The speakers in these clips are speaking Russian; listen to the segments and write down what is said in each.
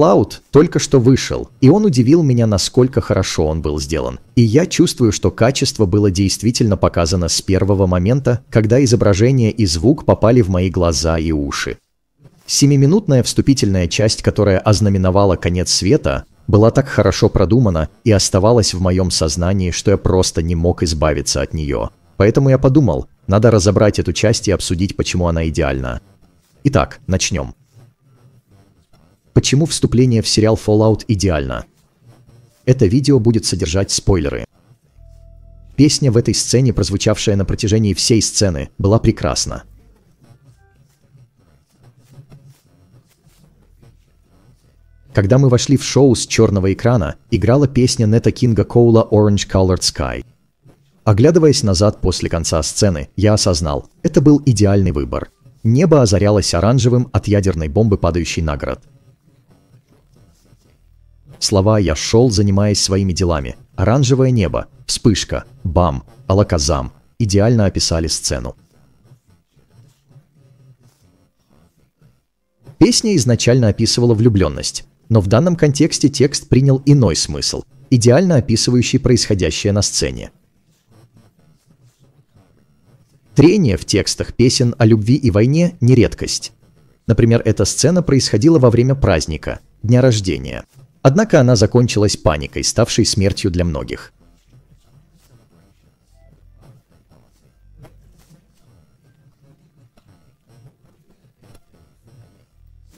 Cloud только что вышел, и он удивил меня, насколько хорошо он был сделан. И я чувствую, что качество было действительно показано с первого момента, когда изображение и звук попали в мои глаза и уши. Семиминутная вступительная часть, которая ознаменовала конец света, была так хорошо продумана и оставалась в моем сознании, что я просто не мог избавиться от нее. Поэтому я подумал, надо разобрать эту часть и обсудить, почему она идеальна. Итак, начнем. Почему вступление в сериал Fallout идеально? Это видео будет содержать спойлеры. Песня в этой сцене, прозвучавшая на протяжении всей сцены, была прекрасна. Когда мы вошли в шоу с черного экрана, играла песня Нета Кинга Коула «Orange Colored Sky». Оглядываясь назад после конца сцены, я осознал, это был идеальный выбор. Небо озарялось оранжевым от ядерной бомбы, падающей на город – Слова «я шел, занимаясь своими делами», «оранжевое небо», «вспышка», «бам», «алаказам» идеально описали сцену. Песня изначально описывала влюбленность, но в данном контексте текст принял иной смысл, идеально описывающий происходящее на сцене. Трение в текстах песен о любви и войне – не редкость. Например, эта сцена происходила во время праздника – дня рождения – Однако она закончилась паникой, ставшей смертью для многих.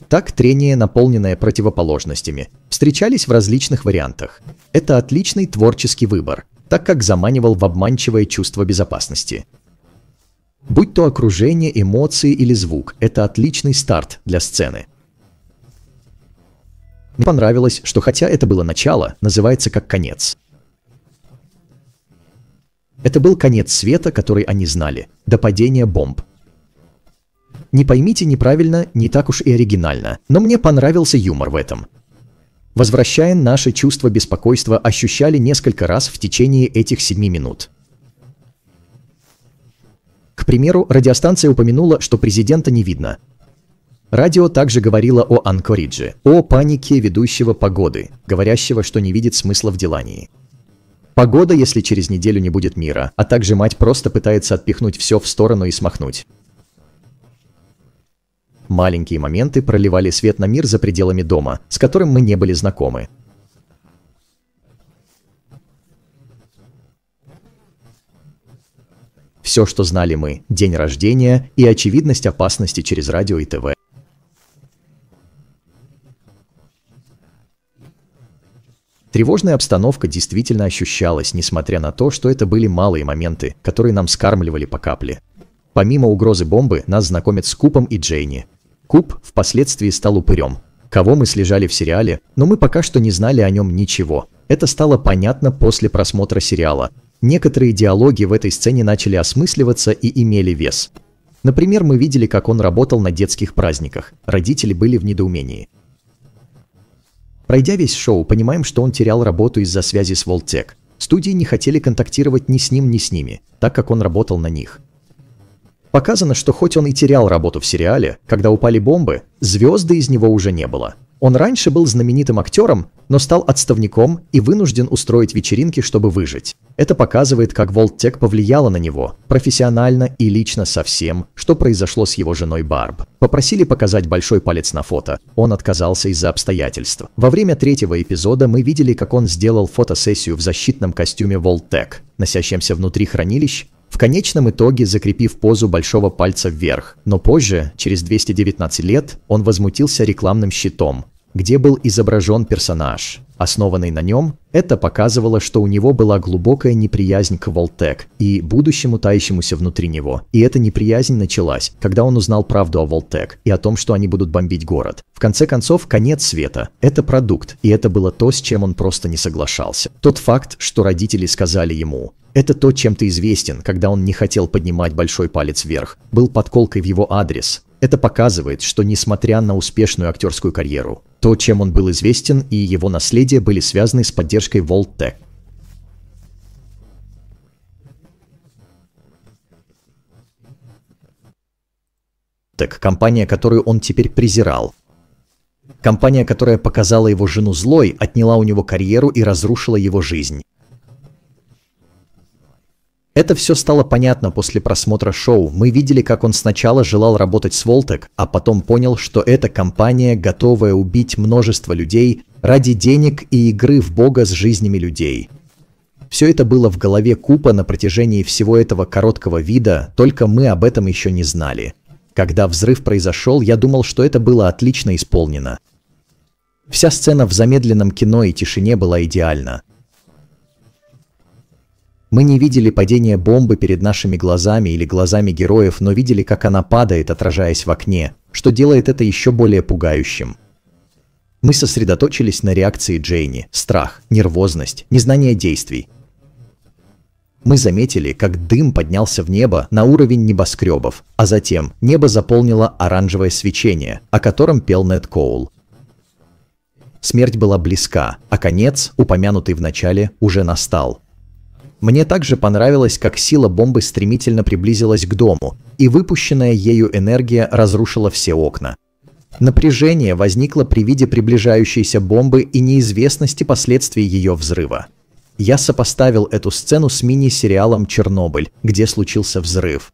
Так трения, наполненные противоположностями, встречались в различных вариантах. Это отличный творческий выбор, так как заманивал в обманчивое чувство безопасности. Будь то окружение, эмоции или звук, это отличный старт для сцены. Мне понравилось, что хотя это было начало, называется как конец. Это был конец света, который они знали, до падения бомб. Не поймите неправильно, не так уж и оригинально, но мне понравился юмор в этом. Возвращая наше чувство беспокойства, ощущали несколько раз в течение этих семи минут. К примеру, радиостанция упомянула, что президента не видно, Радио также говорило о Анкоридже, о панике ведущего погоды, говорящего, что не видит смысла в делании. Погода, если через неделю не будет мира, а также мать просто пытается отпихнуть все в сторону и смахнуть. Маленькие моменты проливали свет на мир за пределами дома, с которым мы не были знакомы. Все, что знали мы – день рождения и очевидность опасности через радио и ТВ. Тревожная обстановка действительно ощущалась, несмотря на то, что это были малые моменты, которые нам скармливали по капле. Помимо угрозы бомбы, нас знакомят с Купом и Джейни. Куп впоследствии стал упырем, кого мы слежали в сериале, но мы пока что не знали о нем ничего. Это стало понятно после просмотра сериала. Некоторые диалоги в этой сцене начали осмысливаться и имели вес. Например, мы видели, как он работал на детских праздниках. Родители были в недоумении. Пройдя весь шоу, понимаем, что он терял работу из-за связи с Волтек. Студии не хотели контактировать ни с ним, ни с ними, так как он работал на них. Показано, что хоть он и терял работу в сериале, когда упали бомбы, звезды из него уже не было. Он раньше был знаменитым актером, но стал отставником и вынужден устроить вечеринки, чтобы выжить. Это показывает, как Волттек повлияла на него, профессионально и лично совсем, что произошло с его женой Барб. Попросили показать большой палец на фото. Он отказался из-за обстоятельств. Во время третьего эпизода мы видели, как он сделал фотосессию в защитном костюме Волттек, носящемся внутри хранилищ, в конечном итоге закрепив позу большого пальца вверх. Но позже, через 219 лет, он возмутился рекламным щитом, где был изображен персонаж, основанный на нем, это показывало, что у него была глубокая неприязнь к Волтек и будущему тающемуся внутри него. И эта неприязнь началась, когда он узнал правду о Волтек и о том, что они будут бомбить город. В конце концов, конец света – это продукт, и это было то, с чем он просто не соглашался. Тот факт, что родители сказали ему это то, чем ты известен, когда он не хотел поднимать большой палец вверх, был подколкой в его адрес, это показывает, что несмотря на успешную актерскую карьеру, то, чем он был известен и его наследие были связаны с поддержкой Волтек. так компания, которую он теперь презирал. Компания, которая показала его жену злой, отняла у него карьеру и разрушила его жизнь. Это все стало понятно после просмотра шоу. Мы видели, как он сначала желал работать с Волтек, а потом понял, что эта компания, готовая убить множество людей ради денег и игры в бога с жизнями людей. Все это было в голове Купа на протяжении всего этого короткого вида, только мы об этом еще не знали. Когда взрыв произошел, я думал, что это было отлично исполнено. Вся сцена в замедленном кино и тишине была идеальна. Мы не видели падения бомбы перед нашими глазами или глазами героев, но видели, как она падает, отражаясь в окне, что делает это еще более пугающим. Мы сосредоточились на реакции Джейни – страх, нервозность, незнание действий. Мы заметили, как дым поднялся в небо на уровень небоскребов, а затем небо заполнило оранжевое свечение, о котором пел Нед Коул. Смерть была близка, а конец, упомянутый в начале, уже настал. Мне также понравилось, как сила бомбы стремительно приблизилась к дому, и выпущенная ею энергия разрушила все окна. Напряжение возникло при виде приближающейся бомбы и неизвестности последствий ее взрыва. Я сопоставил эту сцену с мини-сериалом «Чернобыль», где случился взрыв.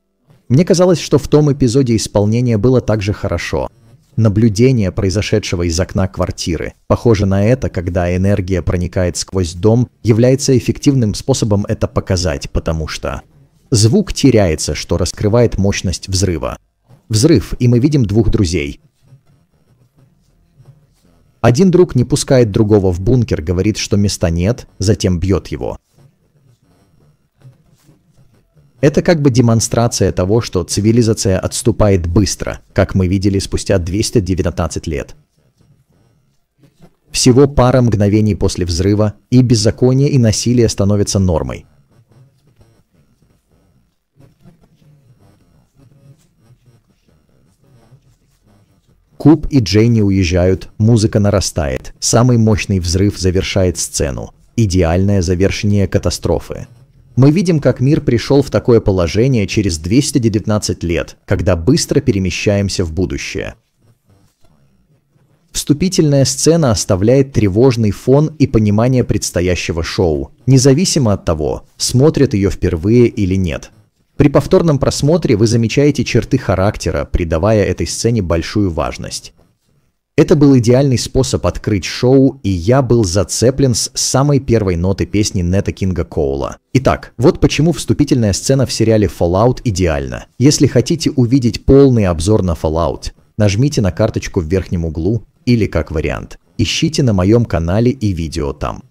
Мне казалось, что в том эпизоде исполнение было также хорошо – наблюдение произошедшего из окна квартиры. Похоже на это, когда энергия проникает сквозь дом, является эффективным способом это показать, потому что звук теряется, что раскрывает мощность взрыва. Взрыв, и мы видим двух друзей. Один друг не пускает другого в бункер, говорит, что места нет, затем бьет его. Это как бы демонстрация того, что цивилизация отступает быстро, как мы видели спустя 219 лет. Всего пара мгновений после взрыва, и беззаконие и насилие становятся нормой. Куб и Джейни уезжают, музыка нарастает, самый мощный взрыв завершает сцену. Идеальное завершение катастрофы. Мы видим, как мир пришел в такое положение через 219 лет, когда быстро перемещаемся в будущее. Вступительная сцена оставляет тревожный фон и понимание предстоящего шоу, независимо от того, смотрят ее впервые или нет. При повторном просмотре вы замечаете черты характера, придавая этой сцене большую важность. Это был идеальный способ открыть шоу, и я был зацеплен с самой первой ноты песни Нета Кинга Коула. Итак, вот почему вступительная сцена в сериале Fallout идеальна. Если хотите увидеть полный обзор на Fallout, нажмите на карточку в верхнем углу или, как вариант, ищите на моем канале и видео там.